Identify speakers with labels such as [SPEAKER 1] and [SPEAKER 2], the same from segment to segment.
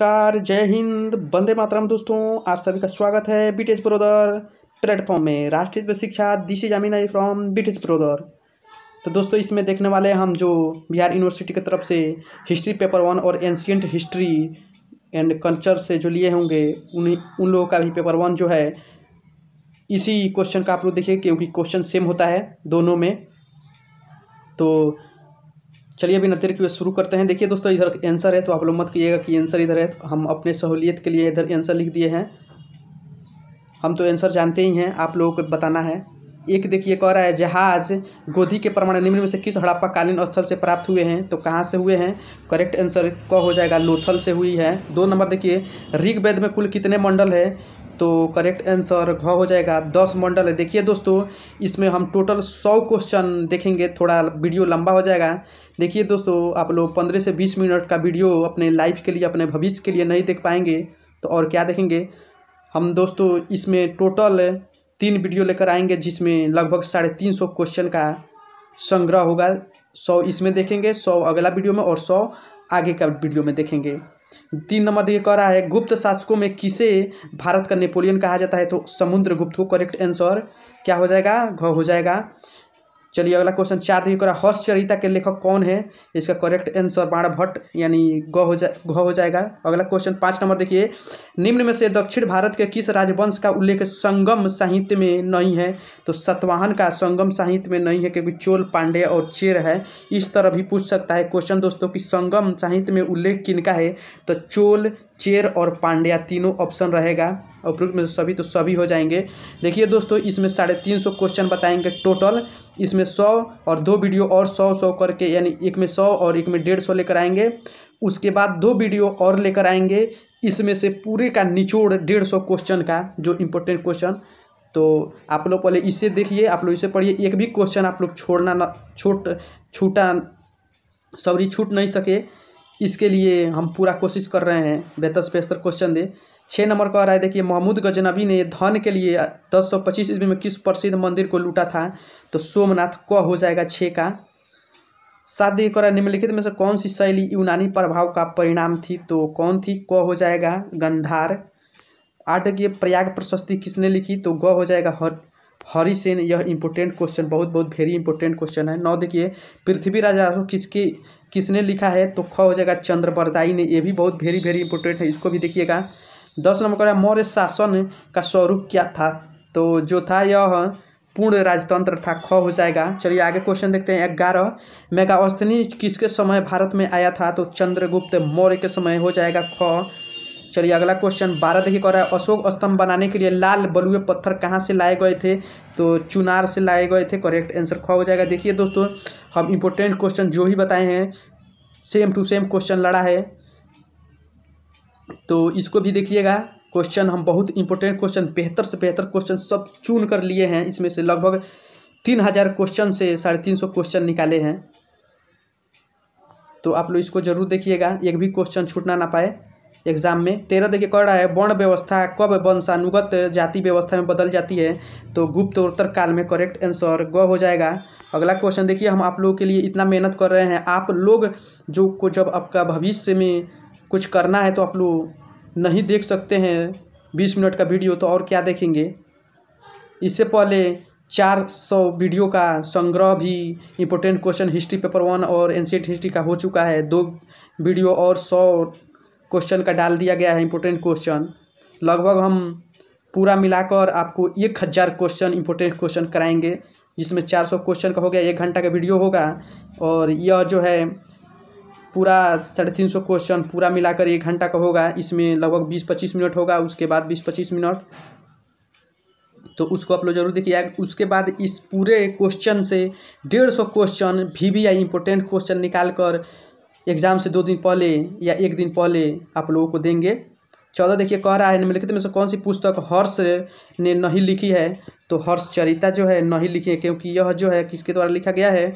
[SPEAKER 1] नमस्कार जय हिंद वंदे मातरम दोस्तों आप सभी का स्वागत है बीटेज ब्रोदर प्लेटफॉर्म में राष्ट्रीय शिक्षा दिशी इज आई फ्रॉम बीटेज ब्रोदर तो दोस्तों इसमें देखने वाले हम जो बिहार यूनिवर्सिटी की तरफ से हिस्ट्री पेपर वन और एंशियंट हिस्ट्री एंड कल्चर से जो लिए होंगे उन्हीं उन लोगों का भी पेपर वन जो है इसी क्वेश्चन का आप लोग देखिए क्योंकि क्वेश्चन सेम होता है दोनों में तो चलिए अभी नतीर की शुरू करते हैं देखिए दोस्तों इधर आंसर है तो आप लोग मत कीजिएगा कि आंसर इधर है तो हम अपने सहूलियत के लिए इधर आंसर लिख दिए हैं हम तो आंसर जानते ही हैं आप लोगों को बताना है एक देखिए कह रहा है जहाज गोधी के प्रमाण निम्न में से किस हड़प्पा कालीन स्थल से प्राप्त हुए हैं तो कहाँ से हुए हैं करेक्ट आंसर क हो जाएगा लोथल से हुई है दो नंबर देखिए ऋग्वेद में कुल कितने मंडल है तो करेक्ट आंसर घ हो जाएगा दस मंडल है देखिए दोस्तों इसमें हम टोटल सौ क्वेश्चन देखेंगे थोड़ा वीडियो लंबा हो जाएगा देखिए दोस्तों आप लोग पंद्रह से बीस मिनट का वीडियो अपने लाइफ के लिए अपने भविष्य के लिए नहीं देख पाएंगे तो और क्या देखेंगे हम दोस्तों इसमें टोटल तीन वीडियो लेकर आएंगे जिसमें लगभग साढ़े तीन सौ क्वेश्चन का संग्रह होगा सौ इसमें देखेंगे सौ अगला वीडियो में और सौ आगे का वीडियो में देखेंगे तीन नंबर ये कह रहा है गुप्त शासकों में किसे भारत का नेपोलियन कहा जाता है तो समुद्र गुप्त को करेक्ट आंसर क्या हो जाएगा घ हो जाएगा चलिए अगला क्वेश्चन चार दिन करा हर्ष चरिता के लेखक कौन है इसका करेक्ट आंसर बाणा भट्ट यानी ग हो जा घ हो जाएगा अगला क्वेश्चन पाँच नंबर देखिए निम्न में से दक्षिण भारत के किस राजवंश का उल्लेख संगम साहित्य में नहीं है तो सतवाहन का संगम साहित्य में नहीं है क्योंकि चोल पांडे और चेर है इस तरह भी पूछ सकता है क्वेश्चन दोस्तों कि संगम साहित्य में उल्लेख किनका है तो चोल चेर और पांड्या तीनों ऑप्शन रहेगा और में सभी तो सभी हो जाएंगे देखिए दोस्तों इसमें साढ़े तीन सौ क्वेश्चन बताएंगे टोटल इसमें सौ और दो वीडियो और सौ सौ करके यानी एक में सौ और एक में डेढ़ सौ लेकर आएंगे उसके बाद दो वीडियो और लेकर आएंगे इसमें से पूरे का निचोड़ डेढ़ सौ क्वेश्चन का जो इम्पोर्टेंट क्वेश्चन तो आप लोग पहले इससे देखिए आप लोग इसे पढ़िए एक भी क्वेश्चन आप लोग छोड़ना ना छोट छूटा सॉरी छूट नहीं सके इसके लिए हम पूरा कोशिश कर रहे हैं बेहतर से बेहतर क्वेश्चन दें छः नंबर कह रहा है देखिए महमूद गजनबी ने धन के लिए दस सौ पच्चीस ईस्वी में किस प्रसिद्ध मंदिर को लूटा था तो सोमनाथ क हो जाएगा छः का सात देखिए कह रहा है निम्नलिखित में से कौन सी शैली यूनानी प्रभाव का परिणाम थी तो कौन थी क हो जाएगा गंधार आठ देखिए प्रयाग प्रशस्ति किसने लिखी तो ग हो जाएगा हर हरिसेन यह इम्पोर्टेंट क्वेश्चन बहुत बहुत वेरी इंपॉर्टेंट क्वेश्चन है नौ देखिए पृथ्वी राजा किसके किसने लिखा है तो ख हो जाएगा चंद्रवरदाई ने यह भी बहुत वेरी वेरी इंपॉर्टेंट है इसको भी देखिएगा दस नंबर का मौर्य शासन का स्वरूप क्या था तो जो था यह पूर्ण राजतंत्र था ख हो जाएगा चलिए आगे क्वेश्चन देखते हैं ग्यारह मेगा अस्थनी किसके समय भारत में आया था तो चंद्रगुप्त मौर्य के समय हो जाएगा ख चलिए अगला क्वेश्चन बारह देखिए कह रहा है अशोक स्तंभ बनाने के लिए लाल बलुए पत्थर कहाँ से लाए गए थे तो चुनार से लाए गए थे करेक्ट आंसर ख हो जाएगा देखिए दोस्तों हम इंपोर्टेंट क्वेश्चन जो भी बताए हैं सेम टू सेम क्वेश्चन लड़ा है तो इसको भी देखिएगा क्वेश्चन हम बहुत इंपॉर्टेंट क्वेश्चन बेहतर से बेहतर क्वेश्चन सब चुन कर लिए हैं इसमें से लगभग तीन हज़ार क्वेश्चन से साढ़े तीन सौ क्वेश्चन निकाले हैं तो आप लोग इसको जरूर देखिएगा एक भी क्वेश्चन छूटना ना पाए एग्जाम में तेरह देखिए कर रहा है वर्ण व्यवस्था कब वंशानुगत जाति व्यवस्था में बदल जाती है तो गुप्त उत्तर काल में करेक्ट आंसर ग हो जाएगा अगला क्वेश्चन देखिए हम आप लोगों के लिए इतना मेहनत कर रहे हैं आप लोग जो को जब आपका भविष्य में कुछ करना है तो आप लोग नहीं देख सकते हैं बीस मिनट का वीडियो तो और क्या देखेंगे इससे पहले चार सौ वीडियो का संग्रह भी important question history paper one और एनसीट हिस्ट्री का हो चुका है दो वीडियो और सौ क्वेश्चन का डाल दिया गया है इम्पोर्टेंट क्वेश्चन लगभग हम पूरा मिलाकर आपको एक हज़ार क्वेश्चन इम्पोर्टेंट क्वेश्चन कराएंगे जिसमें चार सौ क्वेश्चन का हो गया एक घंटा का वीडियो होगा और यह जो है पूरा साढ़े तीन सौ क्वेश्चन पूरा मिलाकर एक घंटा का होगा इसमें लगभग बीस पच्चीस मिनट होगा उसके बाद बीस पच्चीस मिनट तो उसको आप लोग जरूर देखिए उसके बाद इस पूरे क्वेश्चन से डेढ़ सौ क्वेश्चन भी वी आई इम्पोर्टेंट क्वेश्चन निकाल कर एग्ज़ाम से दो दिन पहले या एक दिन पहले आप लोगों को देंगे चौदह देखिए कह रहा है निम्नलिखित में से कौन सी पुस्तक हर्ष ने नहीं लिखी है तो हर्ष चरिता जो है नहीं लिखी है क्योंकि यह जो है किसके द्वारा लिखा गया है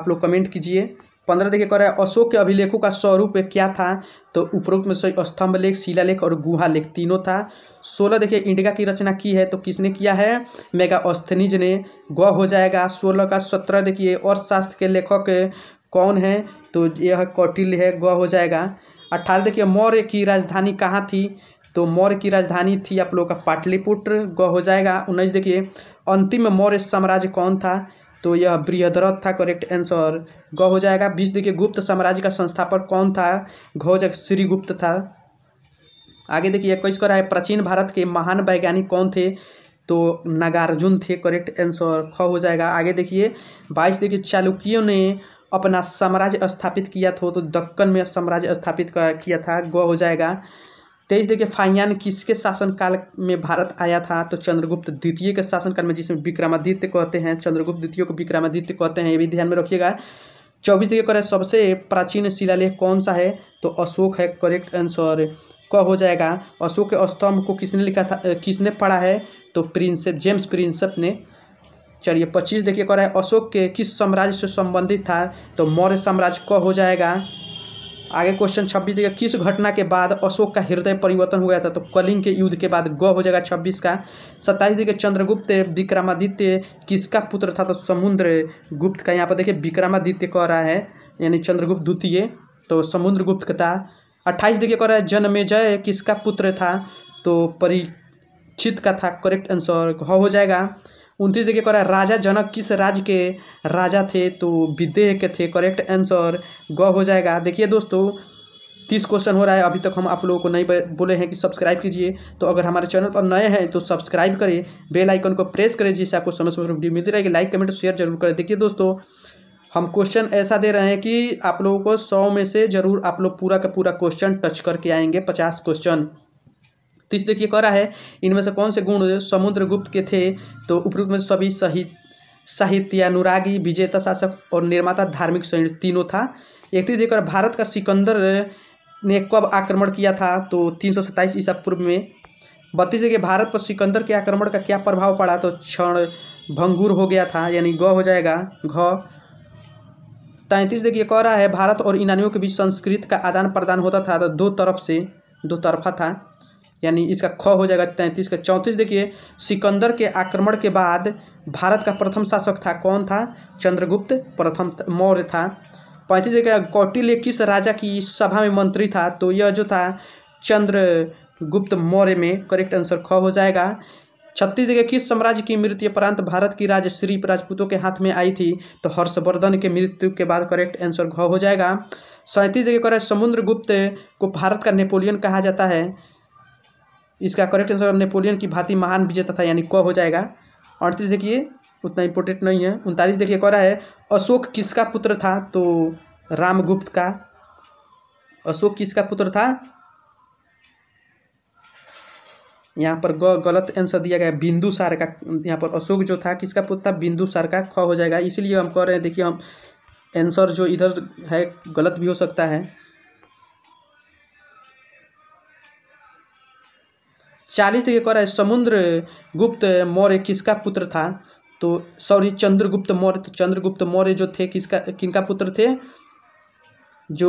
[SPEAKER 1] आप लोग कमेंट कीजिए पंद्रह देखिए कह रहा है अशोक के अभिलेखों का स्वरूप क्या था तो उपरोक्त में सही स्तंभ लेख शिला लेख और गुहा लेख तीनों था सोलह देखिए इंडिका की रचना की है तो किसने किया है मेगा अस्थनिज ने ग हो जाएगा सोलह का सत्रह देखिए अर्थशास्त्र के लेखक कौन है तो यह कौटिल्य है ग हो जाएगा अट्ठारह देखिए मौर्य की राजधानी कहाँ थी तो मौर्य की राजधानी थी आप लोगों का पाटलिपुत्र ग हो जाएगा उन्नीस देखिए अंतिम मौर्य साम्राज्य कौन था तो यह बृहदरथ था करेक्ट आंसर ग हो जाएगा बीस देखिए गुप्त साम्राज्य का संस्थापक कौन था घ हो जाएगा श्रीगुप्त था आगे देखिए इक्कीस कर रहा है प्राचीन भारत के महान वैज्ञानिक कौन थे तो नागार्जुन थे करेक्ट आंसर ख हो जाएगा आगे देखिए बाईस देखिए चालुक्यों ने अपना साम्राज्य स्थापित किया था तो दक्कन में साम्राज्य स्थापित किया था ग हो जाएगा तेईस तो देखिए फाइयान किसके शासनकाल में भारत आया था तो चंद्रगुप्त द्वितीय के शासनकाल में जिसमें विक्रमादित्य कहते हैं चंद्रगुप्त द्वितीय को विक्रमादित्य कहते हैं ये भी ध्यान में रखिएगा चौबीस देखिए करें सबसे प्राचीन शिलालेख कौन सा है तो अशोक है करेक्ट आंसर क हो जाएगा अशोक के स्तंभ को किसने लिखा था किसने पढ़ा है तो प्रिंसेप जेम्स प्रिंसेप ने चलिए पच्चीस देखिए कह रहा है अशोक के किस साम्राज्य से संबंधित था तो मौर्य साम्राज्य क हो जाएगा आगे क्वेश्चन छब्बीस देखिए किस घटना के बाद अशोक का हृदय परिवर्तन हो गया था तो कलिंग के युद्ध के बाद ग हो जाएगा छब्बीस का सत्ताईस देखिए चंद्रगुप्त विक्रमादित्य किसका पुत्र था तो समुद्र गुप्त का यहाँ पर देखिए विक्रमादित्य कह रहा है यानी चंद्रगुप्त द्वितीय तो समुद्र गुप्त का था अट्ठाईस देखिए कह रहा है जनमेजय किसका पुत्र था तो परीक्षित का था करेक्ट आंसर हो जाएगा उनतीस देखिए करा राजा जनक किस राज्य के राजा थे तो विदेह के थे करेक्ट आंसर ग हो जाएगा देखिए दोस्तों तीस क्वेश्चन हो रहा है अभी तक हम आप लोगों को नहीं बोले हैं कि सब्सक्राइब कीजिए तो अगर हमारे चैनल पर नए हैं तो सब्सक्राइब करें बेल आइकन को प्रेस करें जिससे आपको समय समय वीडियो मिलती रहेगी लाइक कमेंट शेयर जरूर करें देखिए दोस्तों हम क्वेश्चन ऐसा दे रहे हैं कि आप लोगों को सौ में से जरूर आप लोग पूरा का पूरा क्वेश्चन टच करके आएंगे पचास क्वेश्चन तीस तो देखिए कह रहा है इनमें से कौन से गुण समुद्रगुप्त के थे तो उपरुक्त में सभी सहित अनुरागी विजेता शासक और निर्माता धार्मिक सैनिक तीनों था इकतीस तो देखकर भारत का सिकंदर ने कब आक्रमण किया था तो तीन सौ सत्ताईस ईसा पूर्व में बत्तीस देखिए भारत पर सिकंदर के आक्रमण का क्या प्रभाव पड़ा तो क्षण भंगूर हो गया था यानी ग हो जाएगा घ तैंतीस देखिए कह रहा है भारत और यूनानियों के बीच संस्कृत का आदान प्रदान होता था तो दो तरफ से दो तरफा था यानी इसका ख हो जाएगा तैंतीस का चौंतीस देखिए सिकंदर के आक्रमण के बाद भारत का प्रथम शासक था कौन था चंद्रगुप्त प्रथम मौर्य था पैंतीस देखिए कौटिल्य किस राजा की सभा में मंत्री था तो यह जो था चंद्रगुप्त मौर्य में करेक्ट आंसर ख हो जाएगा छत्तीस देखिए किस साम्राज्य की मृत्यु उपरांत भारत की श्री राजपूतों के हाथ में आई थी तो हर्षवर्धन के मृत्यु के बाद करेक्ट आंसर घ हो जाएगा सैंतीस देखिए करेक्ट समुद्रगुप्त को भारत का नेपोलियन कहा जाता है इसका करेक्ट आंसर नेपोलियन की भांति महान विजेता था यानी क हो जाएगा अड़तीस देखिए उतना इम्पोर्टेंट नहीं है उनतालीस देखिए कह रहा है अशोक किसका पुत्र था तो रामगुप्त का अशोक किसका पुत्र था यहाँ पर ग गलत आंसर दिया गया बिंदु सार का यहाँ पर अशोक जो था किसका पुत्र था बिंदु सार का ख हो जाएगा इसलिए हम कह रहे हैं देखिए हम आंसर जो इधर है गलत भी हो सकता है चालीस देखिए कह रहा है समुद्र गुप्त मौर्य किसका पुत्र था तो सॉरी चंद्रगुप्त मौर्य तो चंद्रगुप्त मौर्य जो थे किसका किनका पुत्र थे जो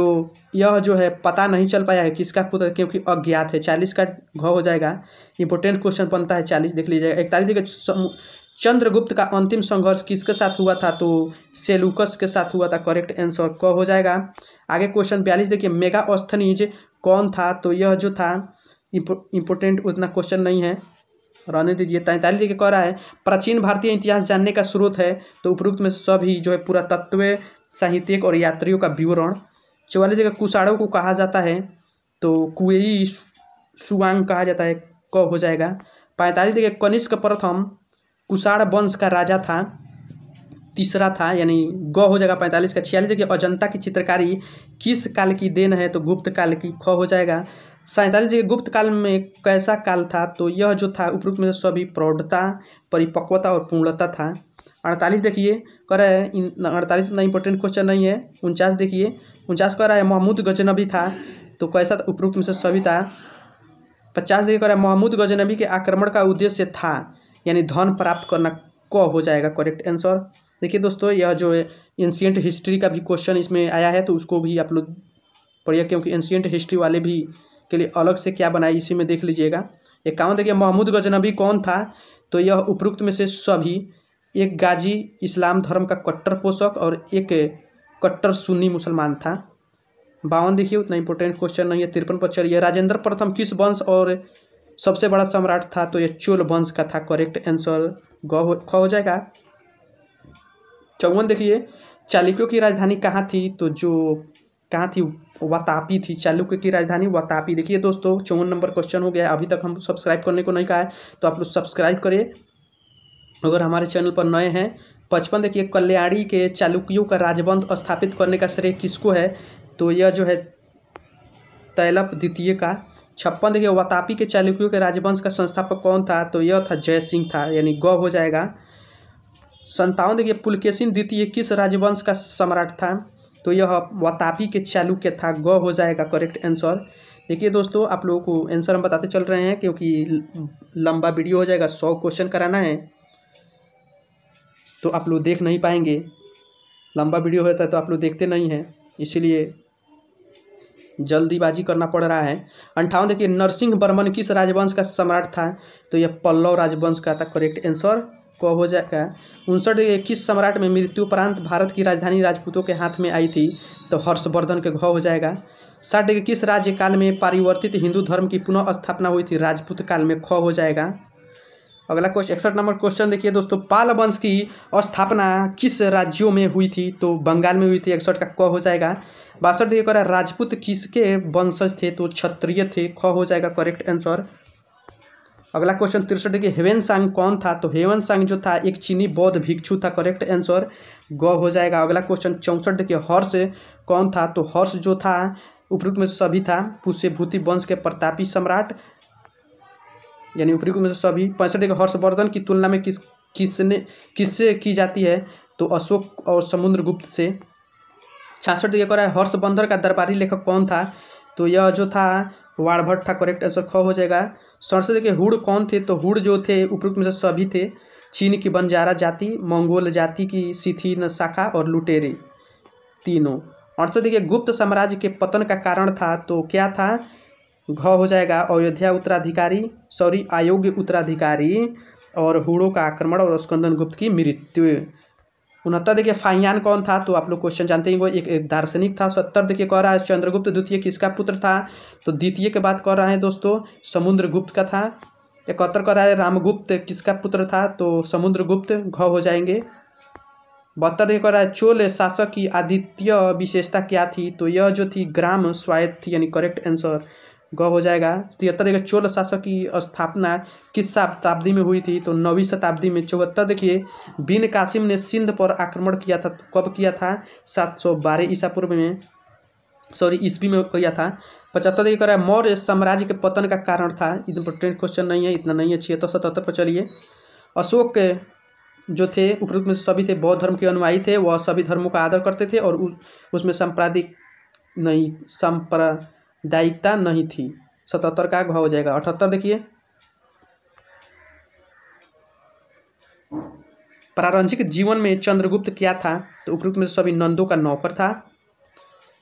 [SPEAKER 1] यह जो है पता नहीं चल पाया है किसका पुत्र क्योंकि अज्ञात है चालीस का घ हो जाएगा इंपॉर्टेंट क्वेश्चन बनता है चालीस देख लीजिएगा इकतालीस देखिए चंद्रगुप्त का अंतिम संघर्ष किसके साथ हुआ था तो सेलुकस के साथ हुआ था करेक्ट आंसर क हो जाएगा आगे क्वेश्चन बयालीस देखिए मेगा अस्थनीज कौन था तो यह जो था इम्पोर्टेंट उतना क्वेश्चन नहीं है रहने दीजिए तैंतालीस के कह रहा है प्राचीन भारतीय इतिहास जानने का स्रोत है तो उपरोक्त में सभी जो है पुरातत्व साहित्यिक और यात्रियों का विवरण चौवालीस जगह कुषाणों को कहा जाता है तो कुएई सुवांग कहा जाता है क हो जाएगा पैंतालीस जगह कनिष्क प्रथम कुषाण वंश का राजा था तीसरा था यानी ग हो जाएगा पैंतालीस का छियालीस जगह अजंता की चित्रकारी किस काल की देन है तो गुप्त काल की ख हो जाएगा सैंतालीस जी गुप्त काल में कैसा काल था तो यह जो था उपरोक्त में सभी प्रौढ़ता परिपक्वता और पूर्णता था अड़तालीस देखिए कह रहे है अड़तालीस इतना इंपॉर्टेंट क्वेश्चन नहीं है उनचास देखिए उनचास कह रहा है महमूद गजनबी था तो कैसा था उपयुक्त में से सभी था पचास देखिए कह रहा है महमूद गजनबी के आक्रमण का उद्देश्य था यानी धन प्राप्त करना क हो जाएगा करेक्ट आंसर देखिए दोस्तों यह जो है एंशियंट हिस्ट्री का भी क्वेश्चन इसमें आया है तो उसको भी आप लोग पढ़िए क्योंकि एंशियंट हिस्ट्री वाले भी के लिए अलग से क्या बनाया इसी में देख लीजिएगा इक्यावन देखिए महमूद गजनबी कौन था तो यह उपरुक्त में से सभी एक गाजी इस्लाम धर्म का कट्टर पोषक और एक कट्टर सुन्नी मुसलमान था बावन देखिए उतना इंपॉर्टेंट क्वेश्चन नहीं है तिरपन पर चलिए राजेंद्र प्रथम किस वंश और सबसे बड़ा सम्राट था तो यह चोल वंश का था करेक्ट आंसर ग ख हो जाएगा चौवन देखिए चालुक्यों की राजधानी कहाँ थी तो जो कहाँ थी वतापी थी चालुक्य की राजधानी वतापी देखिए दोस्तों चौवन नंबर क्वेश्चन हो गया अभी तक हम सब्सक्राइब करने को नहीं कहा है तो आप लोग सब्सक्राइब करिए अगर हमारे चैनल पर नए हैं पचपन देखिए कल्याणी के चालुक्यों का राजवंश स्थापित करने का श्रेय किसको है तो यह जो है तैलप द्वितीय का छप्पन देखिए वतापी के चालुक्यों के राजवंश का संस्थापक कौन था तो यह था जय सिंह था यानी ग हो जाएगा संतावन देखिए पुलकेशिन द्वितीय किस राजवंश का सम्राट था तो यह वतापी के चालू के था ग हो जाएगा करेक्ट आंसर देखिए दोस्तों आप लोगों को आंसर हम बताते चल रहे हैं क्योंकि लंबा वीडियो हो जाएगा सौ क्वेश्चन कराना है तो आप लोग देख नहीं पाएंगे लंबा वीडियो होता है तो आप लोग देखते नहीं हैं इसीलिए जल्दीबाजी करना पड़ रहा है अंठावन देखिए नरसिंह बर्मन किस राजवंश का सम्राट था तो यह पल्लव राजवंश का था करेक्ट आंसर क हो जाएगा उनसठ इक्कीस सम्राट में मृत्युपरांत भारत की राजधानी राजपूतों के हाथ में आई थी तो हर्षवर्धन के घ हो जाएगा साठ इक्कीस राज्यकाल में परिवर्तित हिंदू धर्म की पुनः स्थापना हुई थी राजपूत काल में ख हो जाएगा अगला क्वेश्चन इकसठ नंबर क्वेश्चन देखिए दोस्तों पाल वंश की स्थापना किस राज्यों में हुई थी तो बंगाल में हुई थी इकसठ का क हो जाएगा बासठ देखिए राजपूत किसके वंशज थे तो क्षत्रिय थे ख हो जाएगा करेक्ट आंसर अगला क्वेश्चन तिरसठ की हेवन सांग कौन था तो हेवन सांग जो था एक चीनी बौद्ध भिक्षु था करेक्ट आंसर ग हो जाएगा अगला क्वेश्चन चौंसठ देखिए हर्ष कौन था तो हर्ष जो था उपरुक्त में सभी था पुष्यभूति वंश के प्रतापी सम्राट यानी उपरुक्त में सभी पैंसठ के हर्षवर्धन की तुलना में किस किसने किससे की जाती है तो अशोक और समुद्रगुप्त से छाछठ देखिए कर रहा है का दरबारी लेखक कौन था तो यह जो था वाड़भट्ट था करेक्ट आंसर ख हो जाएगा सड़सठ के हुड़ कौन थे तो हुड़ जो थे उपयुक्त में से सभी थे चीन की बंजारा जाति मंगोल जाति की सिथिन शाखा और लुटेरे तीनों अड़सठ देखिए गुप्त साम्राज्य के पतन का कारण था तो क्या था घ हो जाएगा अयोध्या उत्तराधिकारी सॉरी अयोग्य उत्तराधिकारी और हुड़ों का आक्रमण और स्कंदन गुप्त की मृत्यु उनहत्तर देखिए फाइयान कौन था तो आप लोग क्वेश्चन जानते हैं वो एक, एक दार्शनिक था सत्तर देखिए कह रहा है चंद्रगुप्त द्वितीय किसका पुत्र था तो द्वितीय के बात कर रहे हैं दोस्तों समुद्रगुप्त का था इकहत्तर कह रहा है रामगुप्त किसका पुत्र था तो समुद्रगुप्त घ हो जाएंगे बहत्तर देखिए कह रहा है चोल शासक की आदित्य विशेषता क्या थी तो यह जो थी ग्राम स्वायत्त थी यानी करेक्ट आंसर ग हो जाएगा तिहत्तर तो देखिए चोल शासक की स्थापना किस शताब्दी में हुई थी तो नौवीं शताब्दी में चौहत्तर देखिए बिन कासिम ने सिंध पर आक्रमण किया था तो कब किया था सात सौ बारह ईसा पूर्व में सॉरी ईस्वी में किया था पचहत्तर देखिए कर मौर्य साम्राज्य के पतन का कारण था इम्पोर्टेंट क्वेश्चन नहीं है इतना नहीं है छिहत्तर तो सतहत्तर पर चलिए अशोक जो थे उपरूप में सभी थे बौद्ध धर्म के अनुयायी थे वह सभी धर्मों का आदर करते थे और उसमें सांप्रदायिक नहीं सांप्रा दायिकता नहीं थी सतहत्तर का भाव हो जाएगा अठहत्तर देखिए प्रारंभिक जीवन में चंद्रगुप्त क्या था तो उपरुक्त में सभी नंदों का नौकर था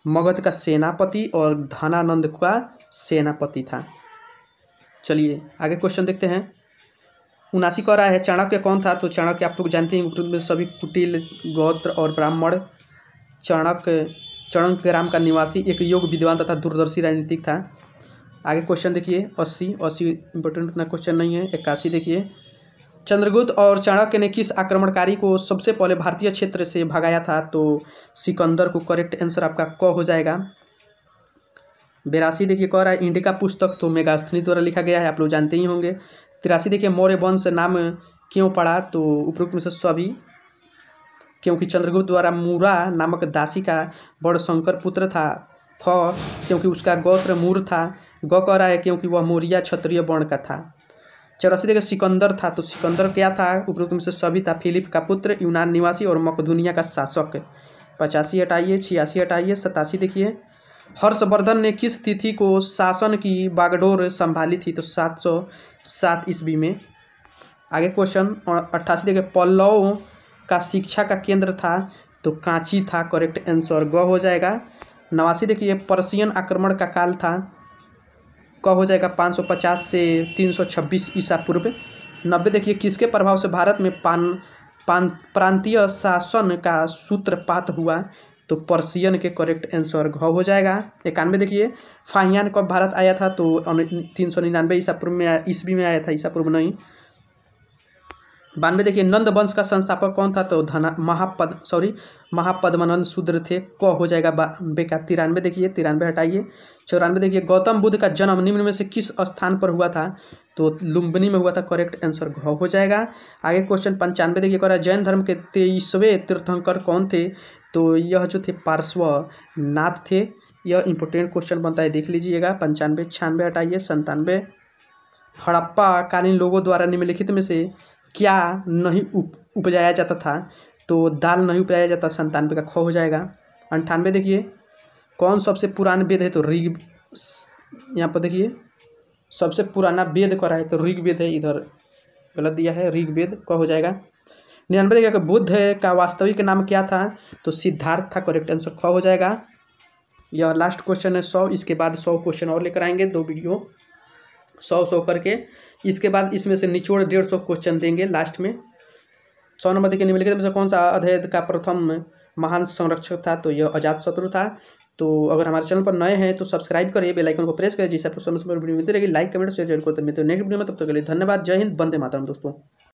[SPEAKER 1] मगध का सेनापति और धनानंद का सेनापति था चलिए आगे क्वेश्चन देखते हैं उनासी कह रहा है चाणक्य कौन था तो चाणक्य आप लोग जानते हैं उपरुक्त में सभी कुटिल गोत्र और ब्राह्मण चाणक्य चरण ग्राम का निवासी एक योग विद्वान तथा दूरदर्शी राजनीतिक था आगे क्वेश्चन देखिए अस्सी अस्सी इंपॉर्टेंट उतना क्वेश्चन नहीं है इक्यासी देखिए चंद्रगुप्त और चाणक्य ने किस आक्रमणकारी को सबसे पहले भारतीय क्षेत्र से भगाया था तो सिकंदर को करेक्ट आंसर आपका क हो जाएगा बेरासी देखिए कह रहा है इंडिका पुस्तक तो मेगास्थनी द्वारा लिखा गया है आप लोग जानते ही होंगे तिरासी देखिए मौर्य वंश नाम क्यों पड़ा तो उपरोक्त में से सभी क्योंकि चंद्रगुप्त द्वारा मूरा नामक दासी का बड़ शंकर पुत्र था थ क्योंकि उसका गौत्र मूर था ग कह रहा है क्योंकि वह मौर्या क्षत्रिय वर्ण का था चौरासी देखिए सिकंदर था तो सिकंदर क्या था उपरोक्त में से सभी था फिलिप का पुत्र यूनान निवासी और मकदुनिया का शासक पचासी हटाइए छियासी हटाइए सतासी देखिए हर्षवर्धन ने किस तिथि को शासन की बागडोर संभाली थी तो सात सौ सात ईस्वी में आगे क्वेश्चन अट्ठासी देखिए पल्लव का शिक्षा का केंद्र था तो कांची था करेक्ट आंसर ग हो जाएगा नवासी देखिए पर्सियन आक्रमण का काल था क हो जाएगा 550 से 326 ईसा पूर्व नब्बे देखिए किसके प्रभाव से भारत में पान पान प्रांतीय शासन का सूत्रपात हुआ तो पर्सियन के करेक्ट आंसर घ हो जाएगा इक्यानवे देखिए फाहियान कब भारत आया था तो तीन सौ निन्यानवे ईसा पूर्व में ईस्वी में आया था ईसा पूर्व नहीं बानवे देखिए नंद वंश का संस्थापक कौन था तो धना महापद सॉरी महापद्मानंद शूद्र थे क हो जाएगा बानवे का तिरानवे देखिए तिरानवे हटाइए चौरानवे देखिए गौतम बुद्ध का जन्म निम्न में से किस स्थान पर हुआ था तो लुम्बिनी में हुआ था करेक्ट आंसर घ हो जाएगा आगे क्वेश्चन पंचानवे देखिए कह रहा जैन धर्म के तेईसवें तीर्थंकर कौन थे तो यह जो थे पार्श्व नाथ थे यह इम्पोर्टेंट क्वेश्चन बनता है देख लीजिएगा पंचानवे छियानवे हटाइए संतानवे हड़प्पा कालीन लोगों द्वारा निम्नलिखित में से क्या नहीं उपजाया जाता था तो दाल नहीं उपजाया जाता संतानवे का ख हो जाएगा अंठानवे देखिए कौन सबसे पुराना वेद है तो ऋग यहाँ पर देखिए सबसे पुराना वेद करा है तो ऋग वेद है इधर गलत दिया है ऋग वेद क हो जाएगा निन्यानवे देखिए बुद्ध का वास्तविक नाम क्या था तो सिद्धार्थ था करेक्ट आंसर ख हो जाएगा यह लास्ट क्वेश्चन है सौ इसके बाद सौ क्वेश्चन और लेकर आएंगे दो वीडियो सौ सौ करके इसके बाद इसमें से निचोड़ डेढ़ सौ क्वेश्चन देंगे लास्ट में सौ नंबर देखिए निम्नलिखित में से कौन सा अध्यय का प्रथम महान संरक्षक था तो यह अजात शत्रु था तो अगर हमारे चैनल पर नए हैं तो सब्सक्राइब करिए बेल आइकन को प्रेस करिए जिससे आपको समय समय पर वीडियो मिलती रहेगी लाइक कमेंट शेयर जरूर करते मिलते हैं नेक्स्ट वीडियो तो में तब तक के लिए धन्यवाद जय हिंद बंदे मातरम दोस्तों